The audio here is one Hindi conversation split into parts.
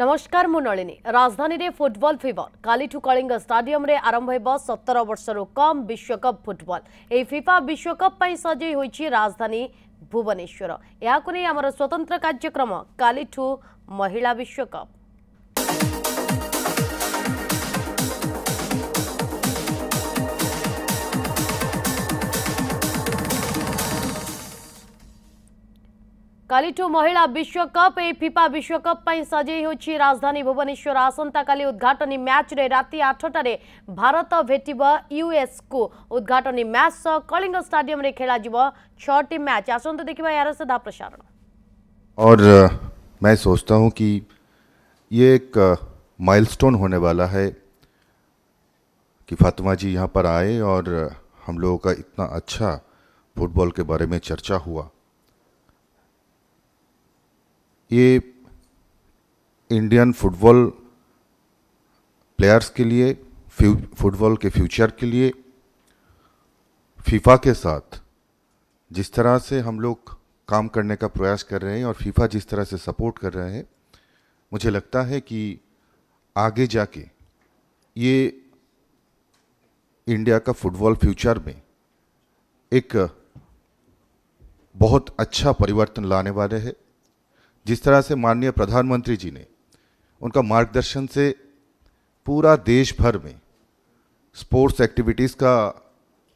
ନମସ୍କାର ମୁଁ ନଳିନୀ ରାଜଧାନୀରେ ଫୁଟବଲ ଫିଭର କାଲିଠୁ କଳିଙ୍ଗ ଷ୍ଟାଡିୟମରେ ଆରମ୍ଭ ହେବ ସତର ବର୍ଷରୁ କମ୍ ବିଶ୍ୱକପ୍ ଫୁଟବଲ ଏହି ଫିଫା ବିଶ୍ୱକପ୍ ପାଇଁ ସଜେଇ ହୋଇଛି ରାଜଧାନୀ ଭୁବନେଶ୍ୱର ଏହାକୁ ନେଇ ଆମର ସ୍ୱତନ୍ତ୍ର କାର୍ଯ୍ୟକ୍ରମ କାଲିଠୁ ମହିଳା ବିଶ୍ୱକପ୍ कालीठू महिला विश्वकप फिफा विश्वकप सजी हो राजधानी भुवनेश्वर आसंका उद्घाटन मैच रे राति आठटे भारत भेट यूएस को उद्घाटन मैच सह कलिंग स्टाडियम रे खेल छटी मैच आसत देखा यार सीधा प्रसारण और मैं सोचता हूँ कि ये एक माइलस्टोन होने वाला है कि फातिमा जी यहाँ पर आए और हम लोगों का इतना अच्छा फुटबॉल के बारे में चर्चा हुआ ये इंडियन फुटबॉल प्लेयर्स के लिए फुटबॉल के फ्यूचर के लिए फीफा के साथ जिस तरह से हम लोग काम करने का प्रयास कर रहे हैं और फीफा जिस तरह से सपोर्ट कर रहे हैं मुझे लगता है कि आगे जाके ये इंडिया का फुटबॉल फ्यूचर में एक बहुत अच्छा परिवर्तन लाने वाले हैं जिस तरह से माननीय प्रधानमंत्री जी ने उनका मार्गदर्शन से पूरा देश भर में स्पोर्ट्स एक्टिविटीज़ का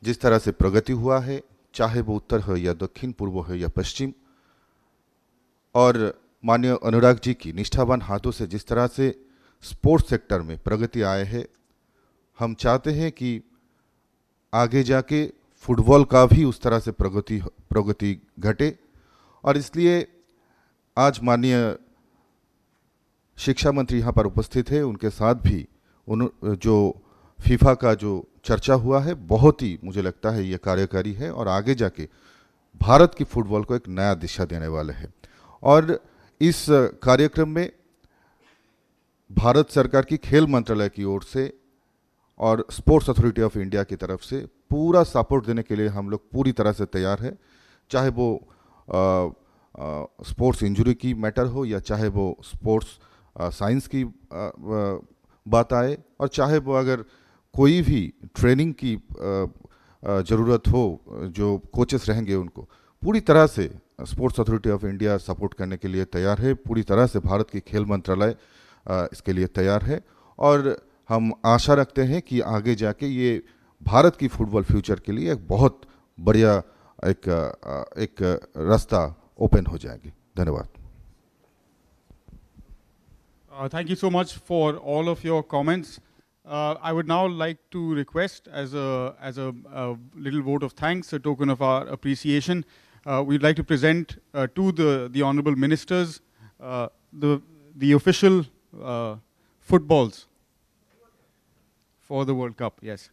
जिस तरह से प्रगति हुआ है चाहे वो उत्तर हो या दक्षिण पूर्व हो या पश्चिम और माननीय अनुराग जी की निष्ठावान हाथों से जिस तरह से स्पोर्ट्स सेक्टर में प्रगति आए है हम चाहते हैं कि आगे जाके फुटबॉल का भी उस तरह से प्रगति प्रगति घटे और इसलिए आज माननीय शिक्षा मंत्री यहाँ पर उपस्थित है उनके साथ भी उन जो फीफा का जो चर्चा हुआ है बहुत ही मुझे लगता है ये कार्यकारी है और आगे जाके भारत की फुटबॉल को एक नया दिशा देने वाले है और इस कार्यक्रम में भारत सरकार की खेल मंत्रालय की ओर से और स्पोर्ट्स अथॉरिटी ऑफ इंडिया की तरफ से पूरा सपोर्ट देने के लिए हम लोग पूरी तरह से तैयार है चाहे वो स्पोर्ट्स इंजरी की मैटर हो या चाहे वो स्पोर्ट्स साइंस की बात आए और चाहे वो अगर कोई भी ट्रेनिंग की ज़रूरत हो जो कोचेस रहेंगे उनको पूरी तरह से sports authority of India support करने के लिए तैयार है पूरी तरह से भारत के खेल मंत्रालय इसके लिए तैयार है और हम आशा रखते हैं कि आगे जाके ये भारत की फुटबॉल फ्यूचर के लिए एक बहुत बढ़िया एक एक रास्ता Uh, thank you so much for all of your comments. Uh, I would now like to request, as a as a, little vote of thanks, a token of our appreciation, uh, we'd like to present to the the honourable ministers the the official footballs for the World Cup. Yes.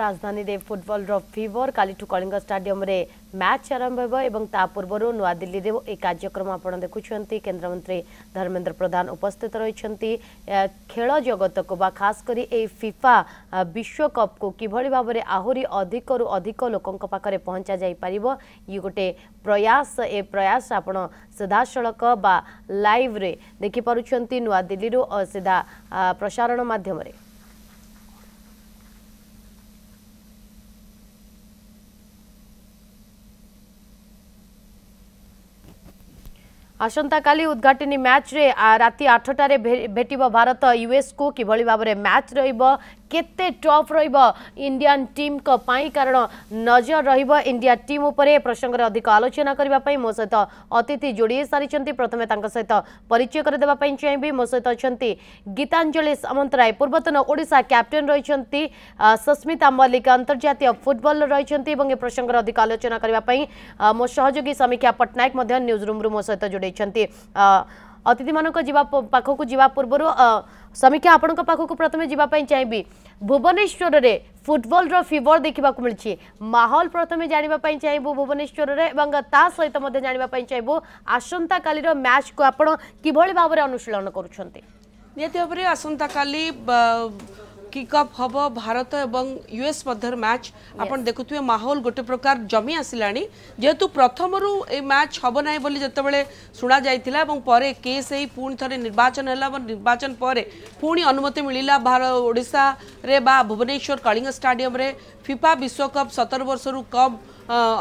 ରାଜଧାନୀରେ ଫୁଟବଲର ଫିଭର କାଲିଠୁ କଳିଙ୍ଗ ଷ୍ଟାଡିୟମରେ ମ୍ୟାଚ୍ ଆରମ୍ଭ ହେବ ଏବଂ ତା ପୂର୍ବରୁ ନୂଆଦିଲ୍ଲୀରେ ଏହି କାର୍ଯ୍ୟକ୍ରମ ଆପଣ ଦେଖୁଛନ୍ତି କେନ୍ଦ୍ରମନ୍ତ୍ରୀ ଧର୍ମେନ୍ଦ୍ର ପ୍ରଧାନ ଉପସ୍ଥିତ ରହିଛନ୍ତି ଖେଳ ଜଗତକୁ ବା ଖାସ୍ କରି ଏହି ଫିଫା ବିଶ୍ୱକପ୍କୁ କିଭଳି ଭାବରେ ଆହୁରି ଅଧିକରୁ ଅଧିକ ଲୋକଙ୍କ ପାଖରେ ପହଞ୍ଚାଯାଇପାରିବ ଇଏ ଗୋଟେ ପ୍ରୟାସ ଏ ପ୍ରୟାସ ଆପଣ ସିଧାସଳଖ ବା ଲାଇଭ୍ରେ ଦେଖିପାରୁଛନ୍ତି ନୂଆଦିଲ୍ଲୀରୁ ସିଧା ପ୍ରସାରଣ ମାଧ୍ୟମରେ ଆସନ୍ତାକାଲି ଉଦ୍ଘାଟନୀ ମ୍ୟାଚ୍ରେ ରାତି ଆଠଟାରେ ଭେଟିବ ଭାରତ ୟୁଏସ୍କୁ କିଭଳି ଭାବରେ ମ୍ୟାଚ୍ ରହିବ केफ रान टीम कारण नजर रिया टीम उपर प्रसंगे अधिक आलोचना करने मो सहित अतिथि जोड़ सारी प्रथम सहित परिचय करदे चाहिए मो सहित अच्छा गीतांजलि सामंतराय पूर्वतन ओडा कैप्टेन रही सस्मिता मल्लिक अंतर्जात फुटबल रही प्रसंग अधिक आलोचना करने मो समीक्षा पट्टनायक न्यूज रूम्रु मो सहित जोड़ ଅତିଥିମାନଙ୍କ ଯିବା ପାଖକୁ ଯିବା ପୂର୍ବରୁ ସମୀକ୍ଷା ଆପଣଙ୍କ ପାଖକୁ ପ୍ରଥମେ ଯିବା ପାଇଁ ଚାହିଁବି ଭୁବନେଶ୍ୱରରେ ଫୁଟବଲର ଫିଭର ଦେଖିବାକୁ ମିଳିଛି ମାହୋଲ ପ୍ରଥମେ ଜାଣିବା ପାଇଁ ଚାହିଁବୁ ଭୁବନେଶ୍ୱରରେ ଏବଂ ତା ସହିତ ମଧ୍ୟ ଜାଣିବା ପାଇଁ ଚାହିଁବୁ ଆସନ୍ତାକାଲିର ମ୍ୟାଚ୍କୁ ଆପଣ କିଭଳି ଭାବରେ ଅନୁଶୀଳନ କରୁଛନ୍ତି ନିହାତି ଭାବରେ ଆସନ୍ତାକାଲି কিকঅফ হব ভারত এবং ইউএস মধ্যে ম্যাচ আপনার দেখুবে মাহোল গোটে প্রকার জমি আসিলা যেহেতু প্রথমর এই ম্যাচ হব না বলে যেতবে শুনা যাই এবং পরে কেস হয়ে পুঁ থে নির্বাচন হল এবং নির্বাচন পরে পুঁ অনুমতি মিলা ভার ওড়শার বা ভুবনেশ্বর কলিঙ্গ স্টাডিয়মে ফিফা বিশ্বকপ সতর বর্ষর কম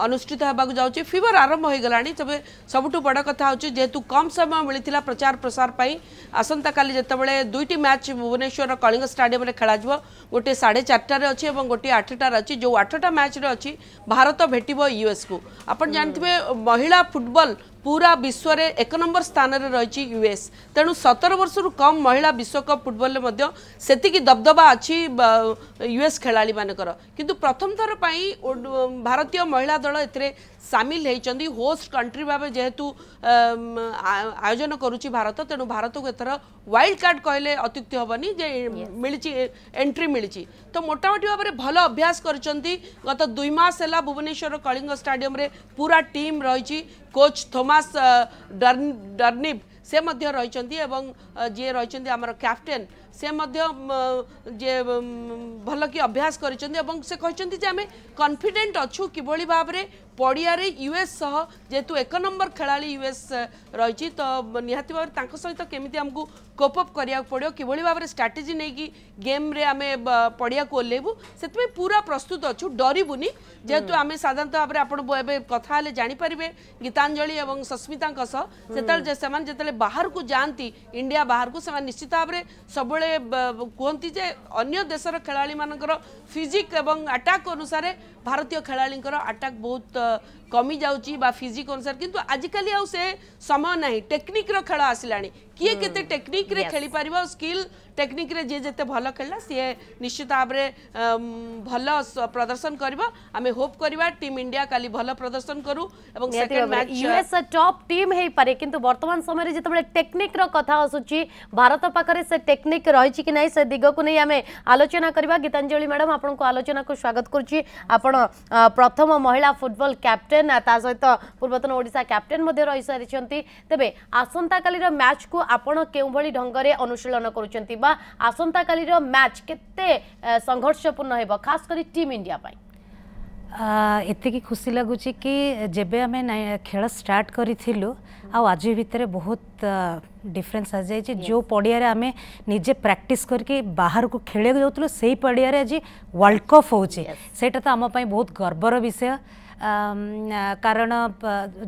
ଅନୁଷ୍ଠିତ ହେବାକୁ ଯାଉଛି ଫିଭର ଆରମ୍ଭ ହୋଇଗଲାଣି ତେବେ ସବୁଠୁ ବଡ଼ କଥା ହେଉଛି ଯେହେତୁ କମ୍ ସମୟ ମିଳିଥିଲା ପ୍ରଚାର ପ୍ରସାର ପାଇଁ ଆସନ୍ତାକାଲି ଯେତେବେଳେ ଦୁଇଟି ମ୍ୟାଚ୍ ଭୁବନେଶ୍ୱରର କଳିଙ୍ଗ ଷ୍ଟାଡିୟମରେ ଖେଳାଯିବ ଗୋଟିଏ ସାଢ଼େ ଚାରିଟାରେ ଅଛି ଏବଂ ଗୋଟିଏ ଆଠଟାରେ ଅଛି ଯେଉଁ ଆଠଟା ମ୍ୟାଚ୍ରେ ଅଛି ଭାରତ ଭେଟିବ ୟୁଏସ୍କୁ ଆପଣ ଜାଣିଥିବେ ମହିଳା ଫୁଟବଲ ପୁରା ବିଶ୍ୱରେ ଏକ ନମ୍ବର ସ୍ଥାନରେ ରହିଛି ୟୁଏସ୍ ତେଣୁ ସତର ବର୍ଷରୁ କମ୍ ମହିଳା ବିଶ୍ୱକପ୍ ଫୁଟବଲରେ ମଧ୍ୟ ସେତିକି ଦବଦବା ଅଛି ୟୁଏସ୍ ଖେଳାଳିମାନଙ୍କର କିନ୍ତୁ ପ୍ରଥମ ଥର ପାଇଁ ଭାରତୀୟ ମହିଳା ଦଳ ଏଥିରେ সামিল হয়েছেন হোস্ট কন্ট্রি ভাবে যেহেতু আয়োজন করুছি ভারত তেণু ভারতক এথর ওয়াইল্ড কার্ড কহিলে অত্যুক্তি হবনি যে মিছি এন্ট্রি মিছি তো মোটামুটি ভাবে ভালো অভ্যাস করছেন গত দুই মাস হল ভুবনেশ্বর কলিঙ্গ স্টাডিয়ামে পুরা টিম রয়েছে কোচ থোমাস ডর্নিভ সে মধ্যে রয়েছেন এবং যে রয়েছেন আমার ক্যাপ্টেন সে মধ্যে যে ভাল কি অভ্যাস করেছেন এবং সে কিন্তু যে আমি কনফিডেন্ট অছু কিভাবে ভাবে पड़िया यूएस सह जेहेतु एक नंबर खेला यूएस रही तो निहाती भाव सहित केमी आमको कोपअप करने को पड़ो कि स्ट्राटेजी नहीं कि गेम्रे आम पड़िया को ओल्लू से पूरा प्रस्तुत अच्छा डरबुन जेहेतु आम साधारण भाव में आप कथा जापरेंगे गीतांजलि सस्मिता से बाहर को जाती इंडिया बाहर को निश्चित भाव में सब कहते अगर खेला मानक फिजिक्स आटाक अनुसार भारतीय खेला आटाक बहुत तो कमी जा फिजिक अनुसार कितना आजिकल आज से समय ना टेक्निक्र खेल आसला किए हम्म। के टेक्निक रे खेली पार स्किल टेक्निक रे जे जेते भल खेल सी निश्चित भाबरे भल प्रदर्शन करें होप करबा टीम इंडिया का भल प्रदर्शन करूँ यूएस टॉप टीम हो पारे कि बर्तमान समय जो टेक्निक रहा कथा भारत पाखे से टेक्निक रही कि नहीं से दिग को नहीं आम आलोचना करवा गीतांजलि मैडम आपन आलोचना को स्वागत कर प्रथम महिला फुटबल कैप्टन ता सहित पूर्वतन ओडिशा कैप्टन रही सारी तेज आसंता का मैच को ଆପଣ କେଉଁଭଳି ଢଙ୍ଗରେ ଅନୁଶୀଳନ କରୁଛନ୍ତି ବା ଆସନ୍ତାକାଲିର ମ୍ୟାଚ୍ କେତେ ସଂଘର୍ଷପୂର୍ଣ୍ଣ ହେବ ଖାସ୍ କରି ଟିମ୍ ଇଣ୍ଡିଆ ପାଇଁ ଏତିକି ଖୁସି ଲାଗୁଛି କି ଯେବେ ଆମେ ଖେଳ ଷ୍ଟାର୍ଟ କରିଥିଲୁ ଆଉ ଆଜି ଭିତରେ ବହୁତ ଡିଫରେନ୍ସ ଆସିଯାଇଛି ଯେଉଁ ପଡ଼ିଆରେ ଆମେ ନିଜେ ପ୍ରାକ୍ଟିସ୍ କରିକି ବାହାରକୁ ଖେଳିବାକୁ ଯାଉଥିଲୁ ସେଇ ପଡ଼ିଆରେ ଆଜି ୱାର୍ଲଡ଼ କପ୍ ହେଉଛି ସେଇଟା ତ ଆମ ପାଇଁ ବହୁତ ଗର୍ବର ବିଷୟ କାରଣ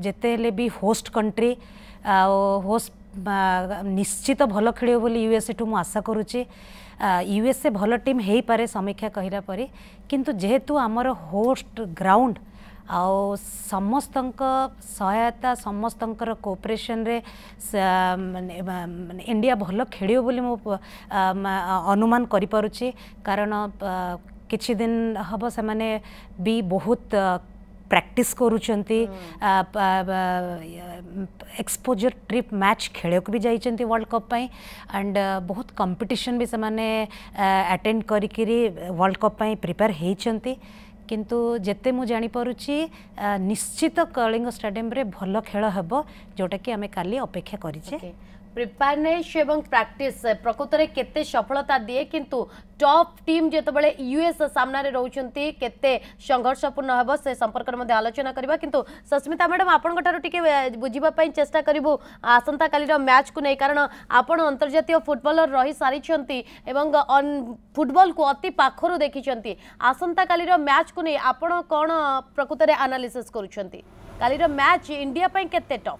ଯେତେ ହେଲେ ବି ହୋଷ୍ଟ କଣ୍ଟ୍ରି ଆଉ ହୋଷ୍ଟ ନିଶ୍ଚିତ ଭଲ ଖେଳିବ ବୋଲି ୟୁଏସ୍ଏ ଠୁ ମୁଁ ଆଶା କରୁଛି ୟୁଏସ୍ଏ ଭଲ ଟିମ୍ ହେଇପାରେ ସମୀକ୍ଷା କହିଲା ପରେ କିନ୍ତୁ ଯେହେତୁ ଆମର ହୋଷ୍ଟ ଗ୍ରାଉଣ୍ଡ ଆଉ ସମସ୍ତଙ୍କ ସହାୟତା ସମସ୍ତଙ୍କର କୋପରେସନରେ ଇଣ୍ଡିଆ ଭଲ ଖେଳିବ ବୋଲି ମୁଁ ଅନୁମାନ କରିପାରୁଛି କାରଣ କିଛି ଦିନ ହେବ ସେମାନେ ବି ବହୁତ ପ୍ରାକ୍ଟିସ୍ କରୁଛନ୍ତି ଏକ୍ସପୋଜର ଟ୍ରିପ୍ ମ୍ୟାଚ୍ ଖେଳିବାକୁ ବି ଯାଇଛନ୍ତି ୱାର୍ଲଡ଼ କପ୍ ପାଇଁ ଆଣ୍ଡ ବହୁତ କମ୍ପିଟିସନ୍ ବି ସେମାନେ ଆଟେଣ୍ଡ କରିକିରି ୱାର୍ଲଡ଼ କପ୍ ପାଇଁ ପ୍ରିପେୟାର ହେଇଛନ୍ତି କିନ୍ତୁ ଯେତେ ମୁଁ ଜାଣିପାରୁଛି ନିଶ୍ଚିତ କଳିଙ୍ଗ ଷ୍ଟାଡ଼ିୟମରେ ଭଲ ଖେଳ ହେବ ଯେଉଁଟାକି ଆମେ କାଲି ଅପେକ୍ଷା କରିଛେ প্রিপেয়ারনেস এবং প্র্যাকটিস eh, প্রকৃতরে কেতে সফলতা দিয়ে কিন্তু টপ টিম যেতবে ইউএস সামনে রয়েছেন কেতে সংঘর্ষপূর্ণ হব সে সম্পর্কের মধ্যে আলোচনা করা কিন্তু সস্মিতা ম্যাডাম আপনার টিকি বুঝবা চেষ্টা করবু আসন্তকালির ম্যাচ কু নেই কারণ আপনার আন্তর্জাতীয় ফুটবলর রহি সারি এবং ফুটবল কু অতি পাখর দেখিছেন আসন্তকালির ম্যাচ কু নেই আপনার কোণ প্রকৃতরে আনালিসিস করছেন কালির ম্যাচ ইন্ডিয়া কেতে টপ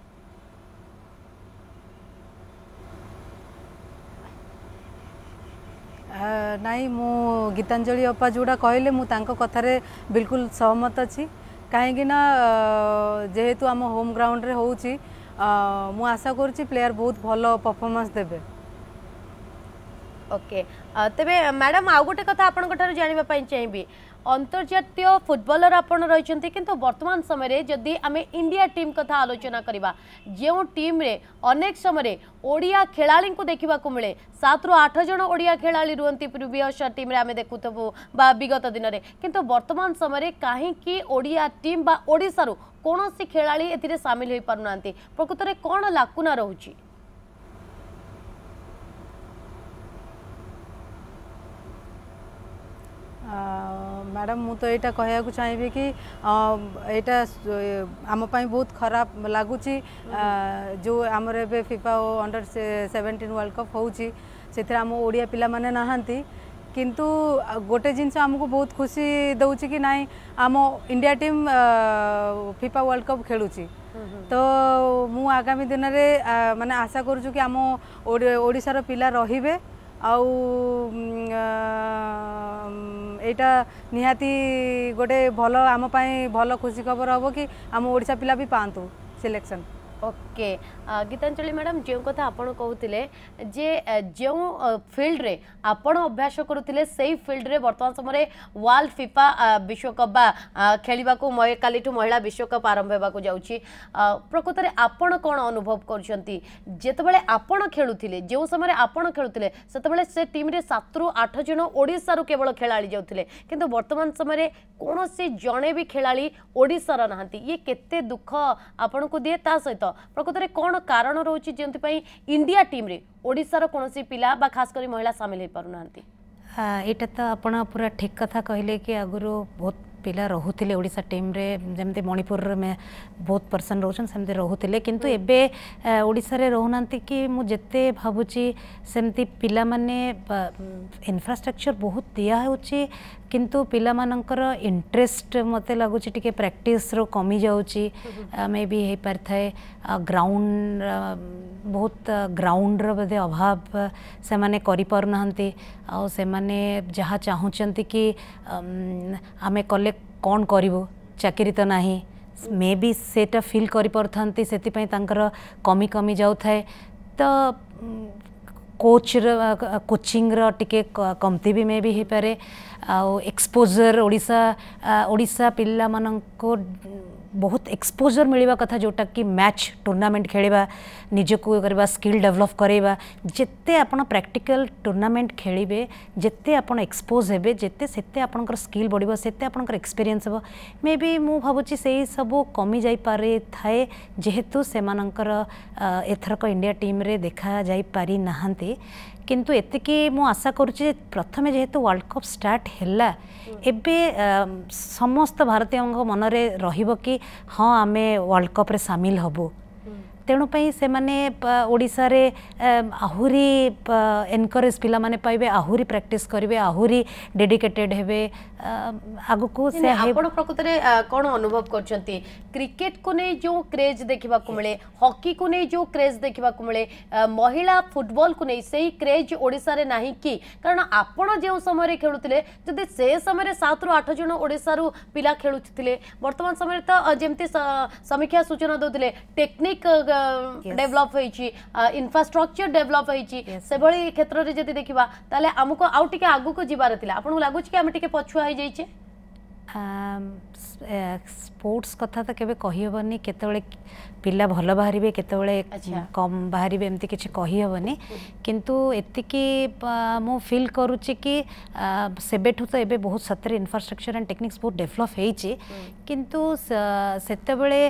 ନାଇଁ ମୁଁ ଗୀତାଞ୍ଜଳି ଅପା ଯେଉଁଟା କହିଲେ ମୁଁ ତାଙ୍କ କଥାରେ ବିଲକୁଲ ସହମତ ଅଛି କାହିଁକିନା ଯେହେତୁ ଆମ ହୋମ୍ ଗ୍ରାଉଣ୍ଡରେ ହେଉଛି ମୁଁ ଆଶା କରୁଛି ପ୍ଲେୟାର ବହୁତ ଭଲ ପରଫର୍ମାନ୍ସ ଦେବେ ଓକେ ତେବେ ମ୍ୟାଡ଼ାମ୍ ଆଉ ଗୋଟେ କଥା ଆପଣଙ୍କ ଠାରୁ ଜାଣିବା ପାଇଁ ଚାହିଁବି अंतर्जात फुटबलर आपत बर्तमान समय जदि आम इंडिया टीम कथा आलोचना करवा जो टीम रे अनेक समय ओडिया खेला देखा मिले सात रु आठ जन ओडिया खेला रुहत प्रिवियस टीम आम देखु विगत दिन में कि बर्तमान समय कहीं ओडिया टीम बाशार कौन खेला एमिल हो पार ना प्रकृत में कौन लाकुना रोचे ମ୍ୟାଡ଼ାମ୍ ମୁଁ ତ ଏଇଟା କହିବାକୁ ଚାହିଁବି କି ଏଇଟା ଆମ ପାଇଁ ବହୁତ ଖରାପ ଲାଗୁଛି ଯେଉଁ ଆମର ଏବେ ଫିଫା ଓ ଅଣ୍ଡର ସେଭେଣ୍ଟିନ୍ ୱାର୍ଲଡ଼ କପ୍ ହେଉଛି ସେଥିରେ ଆମ ଓଡ଼ିଆ ପିଲାମାନେ ନାହାନ୍ତି କିନ୍ତୁ ଗୋଟେ ଜିନିଷ ଆମକୁ ବହୁତ ଖୁସି ଦେଉଛି କି ନାଇଁ ଆମ India team FIFA world cup ଖେଳୁଛି ତ ମୁଁ ଆଗାମୀ ଦିନରେ ମାନେ ଆଶା କରୁଛୁ କି ଆମ ଓଡ଼ିଶାର ପିଲା ରହିବେ ଆଉ এইটা ନିହାତି ଗୋଟେ ଭଲ ଆମ ପାଇଁ ଭଲ ଖୁସି ଖବର ହେବ କି ଆମ ଓଡ଼ିଶା ପିଲା ବି ପାଆନ୍ତୁ ସିଲେକ୍ସନ୍ ଓକେ গীতাঞ্জলি ম্যাডাম যে কথা আপনার কৌলে যে যে ফিল্ডে আপনার অভ্যাস করুলে সেই ফিল্ডে বর্তমান সময় ওয়ার্ল্ড ফিফা বিশ্বকপ বা খেলা কালিঠ মহিলা বিশ্বকপ আরম্ভ হওয়া যাচ্ছি প্রকৃতরে আপনার কোণ অনুভব করছেন যেতবে আপনার খেলুলে যে সময় আপনার খেলুলে সেতবে সে টিমে সাতরু আঠ জন ওড়শার কেবল খেলাড়ি যাওলে কিন্তু বর্তমান সময় কোণী জনে বি খেলাড়ি ওড়শার না ইয়ে কেতে দুঃখ আপনার দিয়ে তা সহ প্রকৃতরে কোণ କାରଣ ରହୁଛି ଯେଉଁଥିପାଇଁ ଇଣ୍ଡିଆ ଟିମ୍ରେ ଓଡ଼ିଶାର କୌଣସି ପିଲା ବା ଖାସ୍ କରି ମହିଳା ସାମିଲ ହୋଇପାରୁନାହାନ୍ତି ଏଇଟା ତ ଆପଣ ପୁରା ଠିକ୍ କଥା କହିଲେ କି ଆଗରୁ ବହୁତ ପିଲା ରହୁଥିଲେ ଓଡ଼ିଶା ଟିମ୍ରେ ଯେମିତି ମଣିପୁରରେ ବହୁତ ପର୍ସନ୍ ରହୁଛନ୍ତି ସେମିତି ରହୁଥିଲେ କିନ୍ତୁ ଏବେ ଓଡ଼ିଶାରେ ରହୁନାହାନ୍ତି କି ମୁଁ ଯେତେ ଭାବୁଛି ସେମିତି ପିଲାମାନେ ଇନଫ୍ରାଷ୍ଟ୍ରକ୍ଚର୍ ବହୁତ ଦିଆହେଉଛି କିନ୍ତୁ ପିଲାମାନଙ୍କର ଇଣ୍ଟରେଷ୍ଟ ମୋତେ ଲାଗୁଛି ଟିକେ ପ୍ରାକ୍ଟିସ୍ର କମି ଯାଉଛି ମେ ବି ହେଇପାରିଥାଏ ଗ୍ରାଉଣ୍ଡ ବହୁତ ଗ୍ରାଉଣ୍ଡର ବୋଧେ ଅଭାବ ସେମାନେ କରିପାରୁନାହାନ୍ତି ଆଉ ସେମାନେ ଯାହା ଚାହୁଁଛନ୍ତି କି ଆମେ କଲେ କ'ଣ କରିବୁ ଚାକିରି ତ ନାହିଁ ମେ ବି ସେଇଟା ଫିଲ୍ କରିପାରୁଥାନ୍ତି ସେଥିପାଇଁ ତାଙ୍କର କମି କମି ଯାଉଥାଏ ତ କୋଚ୍ର କୋଚିଂର ଟିକେ କମତି ବି ମେ ବି ହେଇପାରେ ଆଉ ଏକ୍ସପୋଜର୍ ଓଡ଼ିଶା ଓଡ଼ିଶା ପିଲାମାନଙ୍କୁ बहुत एक्सपोजर मिलवा कथा जोटा कि मैच टूर्नामेंट खेल निज को स्किल डेवलप करवा जिते आपड़ प्राक्टिकाल टूर्नामेंट खेल जिते आप एक्सपोज हे जिते से स्किल बढ़े आपंकर एक्सपीरियंस हे मे बी मुझे से सब कमी जापे थाए जेहेतु से मानकर एथरक इंडिया टीम्रे देखा जापारी କିନ୍ତୁ ଏତିକି ମୁଁ ଆଶା କରୁଛି ଯେ ପ୍ରଥମେ ଯେହେତୁ ୱାର୍ଲଡ଼ କପ୍ ଷ୍ଟାର୍ଟ ହେଲା ଏବେ ସମସ୍ତ ଭାରତୀୟଙ୍କ ମନରେ ରହିବ କି ହଁ ଆମେ ୱାର୍ଲଡ଼ କପ୍ରେ ସାମିଲ ହେବୁ तेणुपाई से मैंने आहरी एनकरेज पे पाइबे प्राक्ट करेंगे आहरी डेडिकेटेड हे आग को प्रकृत में कौन अनुभव कर क्रिकेट को नहीं जो क्रेज देखा मिले हकी को नहीं जो क्रेज देखा मिले महिला फुटबल को नहीं से क्रेज ओडे ना कि कारण आपड़ जो समय खेलु जब से समय सात रु आठ जन ओडार पिला खेलुते बर्तमान समय तो जमी समीक्षा सूचना दूसरे टेक्निक ডেভেলপ হয়েছি ইনফ্রাষ্ট্রকচর ডেভেলপ হয়েছি সেভাবে ক্ষেত্রে যদি দেখা তাহলে আমি আউ টিকে আগুক যাবার লা আপনার লাগুছে কি আমি টিকে পছুয়া হয়ে যাইছে ସ୍ପୋର୍ଟସ୍ କଥା ତ କେବେ କହିହେବନି କେତେବେଳେ ପିଲା ଭଲ ବାହାରିବେ କେତେବେଳେ କମ୍ ବାହାରିବେ ଏମିତି କିଛି କହିହେବନି କିନ୍ତୁ ଏତିକି ମୁଁ ଫିଲ୍ କରୁଛି କି ସେବେଠୁ ତ ଏବେ ବହୁତ ସତରେ ଇନଫ୍ରାଷ୍ଟ୍ରକ୍ଚର୍ ଆଣ୍ଡ ଟେକ୍ନିକ୍ସ ବହୁତ ଡେଭଲପ୍ ହେଇଛି କିନ୍ତୁ ସେତେବେଳେ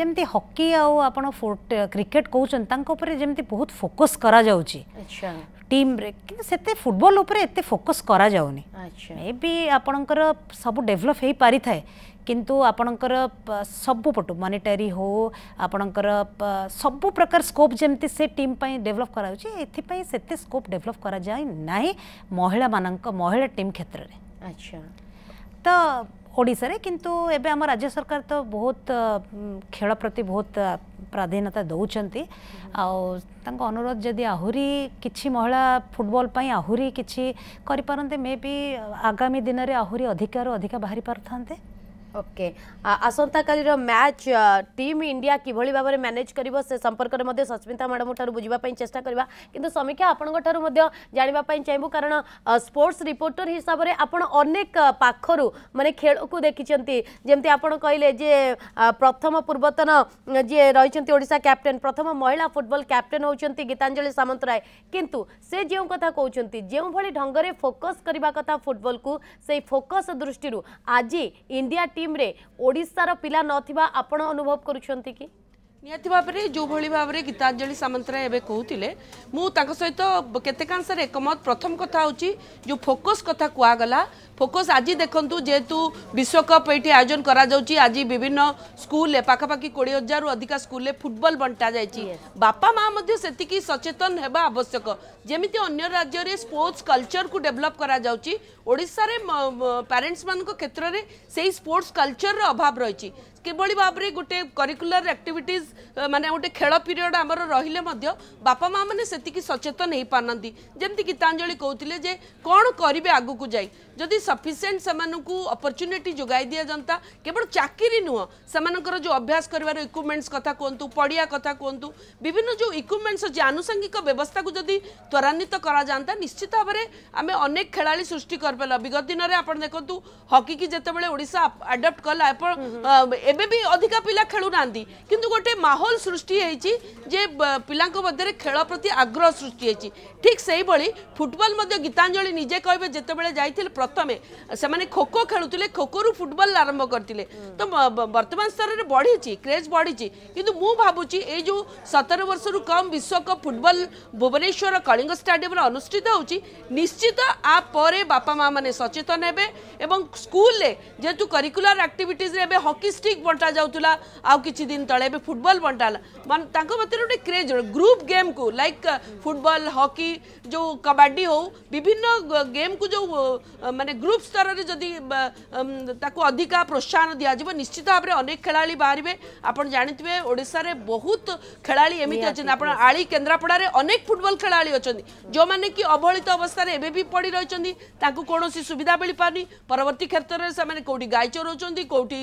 ଯେମିତି ହକି ଆଉ ଆପଣ କ୍ରିକେଟ୍ କହୁଛନ୍ତି ତାଙ୍କ ଉପରେ ଯେମିତି ବହୁତ ଫୋକସ୍ କରାଯାଉଛି ଟିମ୍ରେ କିନ୍ତୁ ସେତେ ଫୁଟବଲ ଉପରେ ଏତେ ଫୋକସ୍ କରାଯାଉନି ମେ ବି ଆପଣଙ୍କର ସବୁ ଡେଭଲପ୍ ହେଇପାରିଥାଏ କିନ୍ତୁ ଆପଣଙ୍କର ସବୁ ପଟୁ ମନିଟାରୀ ହେଉ ଆପଣଙ୍କର ସବୁ ପ୍ରକାର ସ୍କୋପ୍ ଯେମିତି ସେ ଟିମ୍ ପାଇଁ ଡେଭଲପ୍ କରାଯାଉଛି ଏଥିପାଇଁ ସେତେ ସ୍କୋପ୍ ଡେଭଲପ୍ କରାଯାଇ ନାହିଁ ମହିଳାମାନଙ୍କ ମହିଳା ଟିମ୍ କ୍ଷେତ୍ରରେ ଆଚ୍ଛା ତ ଓଡ଼ିଶାରେ କିନ୍ତୁ ଏବେ ଆମ ରାଜ୍ୟ ସରକାର ତ ବହୁତ ଖେଳ ପ୍ରତି ବହୁତ ପ୍ରାଧାନ୍ୟତା ଦେଉଛନ୍ତି ଆଉ ତାଙ୍କ ଅନୁରୋଧ ଯଦି ଆହୁରି କିଛି ମହିଳା ଫୁଟବଲ୍ ପାଇଁ ଆହୁରି କିଛି କରିପାରନ୍ତେ ମେ ବି ଆଗାମୀ ଦିନରେ ଆହୁରି ଅଧିକାରୁ ଅଧିକା ବାହାରି ପାରୁଥାନ୍ତେ ଓକେ ଆସନ୍ତାକାଲିର ମ୍ୟାଚ୍ ଟିମ୍ ଇଣ୍ଡିଆ କିଭଳି ଭାବରେ ମ୍ୟାନେଜ୍ କରିବ ସେ ସମ୍ପର୍କରେ ମଧ୍ୟ ସସ୍ମିତା ମ୍ୟାଡ଼ାମଙ୍କ ଠାରୁ ବୁଝିବା ପାଇଁ ଚେଷ୍ଟା କରିବା କିନ୍ତୁ ସମୀକ୍ଷା ଆପଣଙ୍କ ଠାରୁ ମଧ୍ୟ ଜାଣିବା ପାଇଁ ଚାହିଁବୁ କାରଣ ସ୍ପୋର୍ଟସ୍ ରିପୋର୍ଟର ହିସାବରେ ଆପଣ ଅନେକ ପାଖରୁ ମାନେ ଖେଳକୁ ଦେଖିଛନ୍ତି ଯେମିତି ଆପଣ କହିଲେ ଯେ ପ୍ରଥମ ପୂର୍ବତନ ଯିଏ ରହିଛନ୍ତି ଓଡ଼ିଶା କ୍ୟାପ୍ଟେନ୍ ପ୍ରଥମ ମହିଳା ଫୁଟବଲ୍ କ୍ୟାପ୍ଟେନ୍ ହେଉଛନ୍ତି ଗୀତାଞ୍ଜଳି ସାମନ୍ତରାୟ କିନ୍ତୁ ସେ ଯେଉଁ କଥା କହୁଛନ୍ତି ଯେଉଁଭଳି ଢଙ୍ଗରେ ଫୋକସ୍ କରିବା କଥା ଫୁଟବଲ୍କୁ ସେଇ ଫୋକସ୍ ଦୃଷ୍ଟିରୁ ଆଜି ଇଣ୍ଡିଆ ଟିମ୍ ଟିମ୍ରେ ଓଡ଼ିଶାର ପିଲା ନଥିବା ଆପଣ ଅନୁଭବ କରୁଛନ୍ତି କି ନିହାତି ଭାବରେ ଯେଉଁଭଳି ଭାବରେ ଗୀତାଞ୍ଜଳି ସାମନ୍ତରାୟ ଏବେ କହୁଥିଲେ ମୁଁ ତାଙ୍କ ସହିତ କେତେକାଂଶରେ ଏକମତ ପ୍ରଥମ କଥା ହେଉଛି ଯେଉଁ ଫୋକସ୍ କଥା କୁହାଗଲା ফোকস আজি দেখুন যেহেতু বিশ্বকপ এটি আয়োজন করা যাচ্ছে আজ বিভিন্ন স্কুলে পাখাপাখি কোড়ি হাজার অধিকা স্কুলে ফুটবল বন্টা যাই বাপা মা সেতিকি সচেতন হওয়া আবশ্যক যেমি অন্য রাজ্যের স্পোর্টস কলচর কু ডেভেলপ করা যাচ্ছে ওড়শার প্যারেন্টস মান ক্ষেত্রে সেই স্পোর্টস কলচর অভাব রয়েছে কিভাবে ভাবে গোটে କରିକୁଲାର ଆକ୍ଟିଭିଟିଜ୍ ମାନେ ଗୋଟେ ଖେଳ ପିରିୟଡ଼ ଆମର ରହିଲେ ମଧ୍ୟ ବାପା ମା' ମାନେ ସେତିକି ସଚେତନ ହେଇପାରୁନାହାନ୍ତି ଯେମିତି ଗୀତାଞ୍ଜଳି କହୁଥିଲେ ଯେ କ'ଣ କରିବେ ଆଗକୁ ଯାଇ ଯଦି सफिसीयंट से अपरच्युनिटी जोगाई दि जाता केवल चाकरी नुह से जो अभ्यास कर इक्विपमेंट्स कथा कहतु पड़िया कथा कहतु विभिन्न जो इक्विपमेंट्स अच्छे आनुषंगिक व्यवस्था को जदि त्वरान्वित कराता निश्चित भाव में आम अनेक खेला सृष्टि कर पार विगत दिन में आप देखु हकी की जितेबाला ओडा आडाप्ट कला एवं अधिका पिला खेलु ना कि गोटे महोल सृष्टि होती जे पिला खेल प्रति आग्रह सृष्टि ठीक से फुटबल गीतांजलि निजे कहे जितेबाला जाते प्रथमे ସେମାନେ ଖୋଖୋ ଖେଳୁଥିଲେ ଖୋଖୋରୁ ଫୁଟବଲ ଆରମ୍ଭ କରିଥିଲେ ତ ବର୍ତ୍ତମାନ ସ୍ତରରେ ବଢ଼ିଛି କ୍ରେଜ୍ ବଢ଼ିଛି କିନ୍ତୁ ମୁଁ ଭାବୁଛି ଏଇ ଯେଉଁ ସତର ବର୍ଷରୁ କମ୍ ବିଶ୍ୱକପ୍ ଫୁଟବଲ ଭୁବନେଶ୍ୱର କଳିଙ୍ଗ ଷ୍ଟାଡିୟମରେ ଅନୁଷ୍ଠିତ ହେଉଛି ନିଶ୍ଚିତ ଆ ପରେ ବାପା ମାଆମାନେ ସଚେତନ ହେବେ ଏବଂ ସ୍କୁଲରେ ଯେହେତୁ କରିକୁଲାର ଆକ୍ଟିଭିଟିଜ୍ରେ ଏବେ ହକି ଷ୍ଟିକ୍ ବଣ୍ଟା ଯାଉଥିଲା ଆଉ କିଛି ଦିନ ତଳେ ଏବେ ଫୁଟବଲ ବଣ୍ଟା ହେଲା ତାଙ୍କ ମତରେ ଗୋଟେ କ୍ରେଜ୍ ଗ୍ରୁପ୍ ଗେମ୍କୁ ଲାଇକ୍ ଫୁଟବଲ ହକି ଯେଉଁ କବାଡ଼ି ହେଉ ବିଭିନ୍ନ ଗେମ୍କୁ ଯେଉଁ ମାନେ ଗ୍ରୁପ୍ ସ୍ତରରେ ଯଦି ତାକୁ ଅଧିକା ପ୍ରୋତ୍ସାହନ ଦିଆଯିବ ନିଶ୍ଚିତ ଭାବରେ ଅନେକ ଖେଳାଳି ବାହାରିବେ ଆପଣ ଜାଣିଥିବେ ଓଡ଼ିଶାରେ ବହୁତ ଖେଳାଳି ଏମିତି ଅଛନ୍ତି ଆପଣ ଆଳି କେନ୍ଦ୍ରାପଡ଼ାରେ ଅନେକ ଫୁଟବଲ ଖେଳାଳି ଅଛନ୍ତି ଯେଉଁମାନେ କି ଅବହେଳିତ ଅବସ୍ଥାରେ ଏବେ ବି ପଡ଼ି ରହିଛନ୍ତି ତାଙ୍କୁ କୌଣସି ସୁବିଧା ମିଳିପାରୁନି ପରବର୍ତ୍ତୀ କ୍ଷେତ୍ରରେ ସେମାନେ କେଉଁଠି ଗାଈ ଚରାଉଛନ୍ତି କେଉଁଠି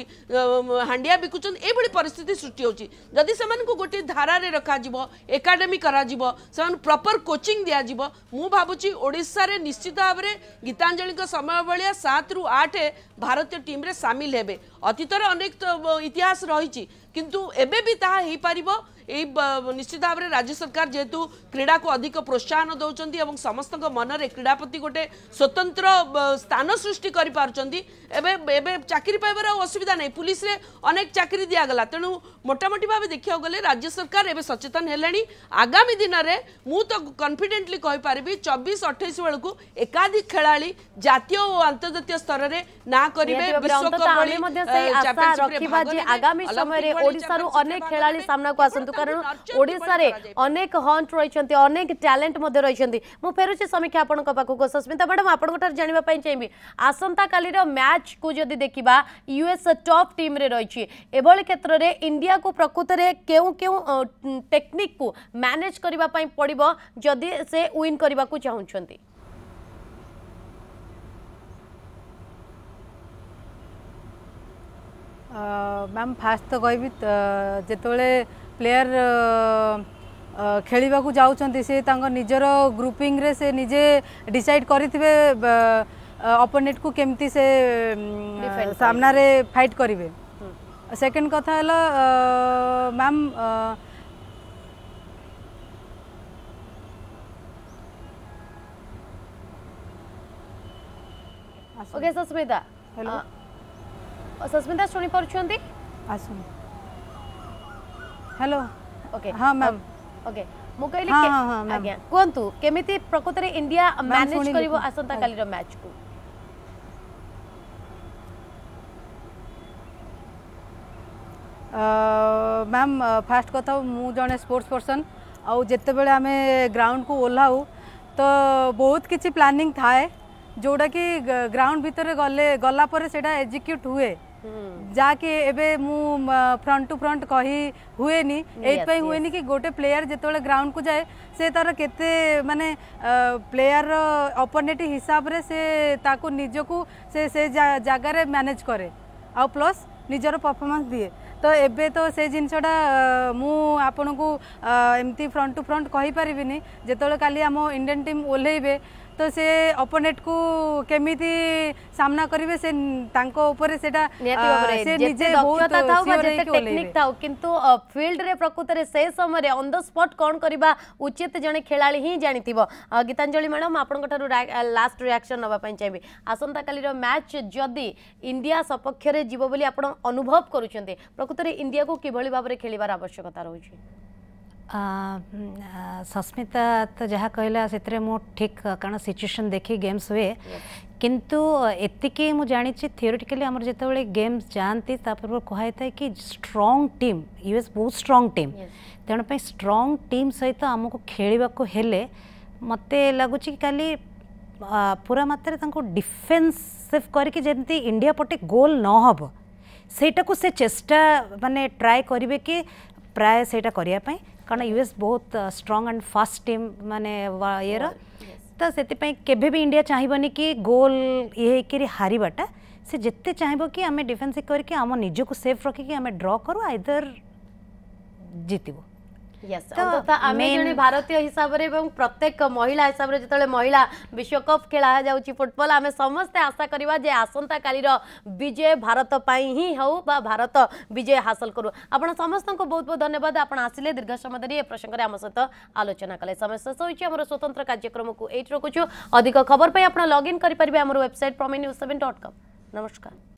ହାଣ୍ଡିଆ ବିକୁଛନ୍ତି ଏଭଳି ପରିସ୍ଥିତି ସୃଷ୍ଟି ହେଉଛି ଯଦି ସେମାନଙ୍କୁ ଗୋଟିଏ ଧାରାରେ ରଖାଯିବ ଏକାଡେମୀ କରାଯିବ ସେମାନଙ୍କୁ ପ୍ରପର କୋଚିଂ ଦିଆଯିବ ମୁଁ ଭାବୁଛି ଓଡ଼ିଶାରେ ନିଶ୍ଚିତ ଭାବରେ ଗୀତାଞ୍ଜଳିଙ୍କ ସମୟ भाया सतु आठ भारतीय टीम्रे सामिल हे अतीतर अनेक इतिहास रही किंतु एबे भी ताहा पार এই নিশ্চিত ভাবে রাজ্য সরকার যেহেতু ক্রীড়া অধিক প্রোৎসাহন দৌঁচ এবং সমস্ত মনরে ক্রীড়া প্রতি গোটে স্বতন্ত্র স্থান সৃষ্টি করে পুঁচ এবে এবে চাকরি পাইবার অসুবিধা নাই পুলিশে অনেক চাকরি দিগলা তেমন মোটামুটি ভাবে দেখা গেলে রাজ্য সরকার এবে সচেতন হলে আগামী দিনরে মু তো কনফিডেন্টলি কইপারি চবিশ অঠাইশ বেড়ে একাধিক খেলাড়ি জাতীয় ও আন্তর্জাতীয় স্তরের না করবে বিশ্বকপ আগামী সময় ওড়শার অনেক খেলাড়ি সামনাকু আসন্তু কারণ ওড়িশার অনেক হন্ট রয়েছেন অনেক ট্যালেন্ট মধ্যে রয়েছেন মু ফেরুছি সমীক্ষা আপনার পাখক সস্মিতা ম্যাডাম আপনার জাঁয়া চাইবি আসন্তকালির ম্যাচ কু যদি দেখা ইউএস টপ টিম্রে রয়েছে এভাবে ক্ষেত্রে ইন্ডিয়া কু প্রকৃতরে কেউ কেউ টেকনিক কু ম্যানেজ করা পড়ব যদি সে উইন করা চাহুন मैम फास्ट तो कह जिते ପ୍ଲେୟାର ଖେଳିବାକୁ ଯାଉଛନ୍ତି ସେ ତାଙ୍କ ନିଜର ଗ୍ରୁପିଂରେ ସେ ନିଜେ ଡିସାଇଡ଼ କରିଥିବେ ଅପୋନେଣ୍ଟକୁ କେମିତି ସେ ସାମ୍ନାରେ ଫାଇଟ୍ କରିବେ ସେକେଣ୍ଡ କଥା ହେଲା ma'am okay Sasmita hello Sasmita ଶୁଣିପାରୁଛନ୍ତି ଆସନ୍ତୁ हेलो ओके हां मैम ओके मु कहली हां हां मैम कोंतु केमिति प्रकृतरे इंडिया मैनेज करिवो असंता कालीर मैच को मैम फास्ट कथ मु जने स्पोर्ट्स पर्सन आउ जत्ते बेले आमे ग्राउंड को ओल्हाउ तो बहुत किसी प्लानिंग थाए जोड़ा कि ग्राउंड भितर गले गला परे सेटा एग्जीक्यूट हुए ଯାହାକି ଏବେ ମୁଁ ଫ୍ରଣ୍ଟ ଟୁ ଫ୍ରଣ୍ଟ କହି ହୁଏନି ଏଇଥିପାଇଁ ହୁଏନି କି ଗୋଟେ ପ୍ଲେୟାର ଯେତେବେଳେ ଗ୍ରାଉଣ୍ଡକୁ ଯାଏ ସେ ତାର କେତେ ମାନେ ପ୍ଲେୟାରର ଅପରନେଟ୍ ହିସାବରେ ସେ ତାକୁ ନିଜକୁ ସେ ସେ ଜାଗାରେ ମ୍ୟାନେଜ୍ କରେ ଆଉ ପ୍ଲସ୍ ନିଜର ପରଫର୍ମାନ୍ସ ଦିଏ ତ ଏବେ ତ ସେ ଜିନିଷଟା ମୁଁ ଆପଣଙ୍କୁ ଏମିତି ଫ୍ରଣ୍ଟ ଟୁ ଫ୍ରଣ୍ଟ କହିପାରିବିନି ଯେତେବେଳେ କାଲି ଆମ ଇଣ୍ଡିଆନ୍ ଟିମ୍ ଓହ୍ଲେଇବେ ତ ସେ ଅପୋନେଣ୍ଟକୁ କେମିତି ସାମ୍ନା କରିବେ ସେ ତାଙ୍କ ଉପରେ ସେଟା ସେ ନିଜେ ଦକ୍ଷତା ଥାଉ ବା ଯେତେ ଟେକ୍ନିକ୍ ଥାଉ କିନ୍ତୁ ଫିଲ୍ଡରେ ପ୍ରକୃତରେ ସେ ସମୟରେ ଅନ୍ ଦ ସ୍ପଟ୍ କ'ଣ କରିବା ଉଚିତ ଜଣେ ଖେଳାଳି ହିଁ ଜାଣିଥିବ ଗୀତାଞ୍ଜଳି ମ୍ୟାଡ଼ମ୍ ଆପଣଙ୍କ ଠାରୁ ଲାଷ୍ଟ ରିଆକ୍ସନ୍ ନେବା ପାଇଁ ଚାହିଁବି ଆସନ୍ତାକାଲିର ମ୍ୟାଚ୍ ଯଦି ଇଣ୍ଡିଆ ସପକ୍ଷରେ ଯିବ ବୋଲି ଆପଣ ଅନୁଭବ କରୁଛନ୍ତି ପ୍ରକୃତରେ ଇଣ୍ଡିଆକୁ କିଭଳି ଭାବରେ ଖେଳିବାର ଆବଶ୍ୟକତା ରହୁଛି सस्मिता तो जहाँ कहला से मु ठीक कारण सिचुएशन देखी गेम्स हुए किंतु कि जाणी थिरोटिकाली आम जो गेम्स जाती पूर्व कहुई था कि स्ट्रंग टीम यूएस बहुत स्ट्रंग टीम तेणुपाई स्ट्रंग टीम सहित आम को खेल मत लगुच पूरा मात्र डिफेन्सीव कर इंडिया पटे गोल नहब सेटा को से चेष्टा मानने ट्राए करे कि प्राय से करिया करने कारण यूएस बहुत स्ट्रंग एंड फास्ट टीम माने ईर तो से केबे भी इंडिया चाहबन कि गोल ये हारटा से जिते चाहब कि आम डिफेन्स करके आम निजक सेफ रखिक ड्र करू आईदर जितबू ଭାରତୀୟ ହିସାବରେ ଏବଂ ପ୍ରତ୍ୟେକ ମହିଳା ହିସାବରେ ଯେତେବେଳେ ମହିଳା ବିଶ୍ୱକପ୍ ଖେଳା ଯାଉଛି ଫୁଟବଲ ଆମେ ସମସ୍ତେ ଆଶା କରିବା ଯେ ଆସନ୍ତାକାଲିର ବିଜୟ ଭାରତ ପାଇଁ ହିଁ ହେଉ ବା ଭାରତ ବିଜୟ ହାସଲ କରୁ ଆପଣ ସମସ୍ତଙ୍କୁ ବହୁତ ବହୁତ ଧନ୍ୟବାଦ ଆପଣ ଆସିଲେ ଦୀର୍ଘ ସମୟ ଧରି ଏ ପ୍ରସଙ୍ଗରେ ଆମ ସହିତ ଆଲୋଚନା କଲେ ସମୟ ଶେଷ ହୋଇଛି ଆମର ସ୍ୱତନ୍ତ୍ର କାର୍ଯ୍ୟକ୍ରମକୁ ଏଇଠି ରଖୁଛୁ ଅଧିକ ଖବର ପାଇଁ ଆପଣ ଲଗ୍ଇନ୍ କରିପାରିବେ ଆମର website Prameya news seven dot com ନମସ୍କାର